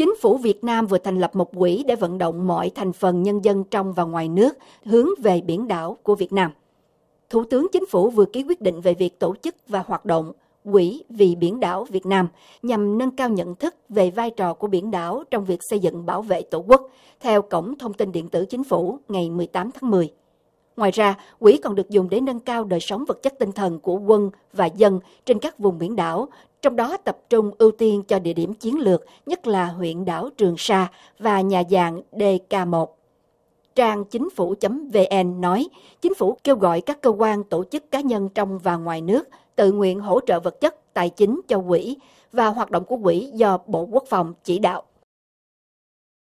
Chính phủ Việt Nam vừa thành lập một quỹ để vận động mọi thành phần nhân dân trong và ngoài nước hướng về biển đảo của Việt Nam. Thủ tướng Chính phủ vừa ký quyết định về việc tổ chức và hoạt động Quỹ vì biển đảo Việt Nam nhằm nâng cao nhận thức về vai trò của biển đảo trong việc xây dựng bảo vệ Tổ quốc theo Cổng Thông tin Điện tử Chính phủ ngày 18 tháng 10. Ngoài ra, quỹ còn được dùng để nâng cao đời sống vật chất tinh thần của quân và dân trên các vùng biển đảo, trong đó tập trung ưu tiên cho địa điểm chiến lược, nhất là huyện đảo Trường Sa và nhà dạng DK1. Trang chính phủ.vn nói, chính phủ kêu gọi các cơ quan, tổ chức cá nhân trong và ngoài nước tự nguyện hỗ trợ vật chất, tài chính cho quỹ và hoạt động của quỹ do Bộ Quốc phòng chỉ đạo.